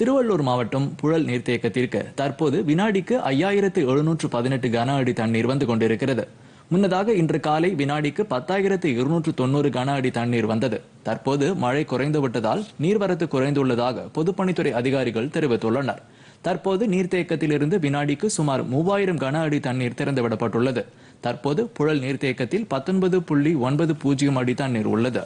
திருவள்ளூர் மாவட்டம் புழல் நீர்த்தேக்கத்திற்கு தற்போது வினாடிக்கு ஐயாயிரத்து எழுநூற்று பதினெட்டு கன அடி தண்ணீர் வந்து கொண்டிருக்கிறது முன்னதாக இன்று காலை வினாடிக்கு பத்தாயிரத்து இருநூற்று தொண்ணூறு கன அடி தண்ணீர் வந்தது தற்போது மழை குறைந்துவிட்டதால் நீர்வரத்து குறைந்துள்ளதாக பொதுப்பணித்துறை அதிகாரிகள் தெரிவித்துள்ளனர் தற்போது நீர்த்தேக்கத்திலிருந்து வினாடிக்கு சுமார் மூவாயிரம் கன அடி தண்ணீர் திறந்துவிடப்பட்டுள்ளது தற்போது புழல் நீர்த்தேக்கத்தில் பத்தொன்பது புள்ளி ஒன்பது பூஜ்ஜியம் அடி தண்ணீர் உள்ளது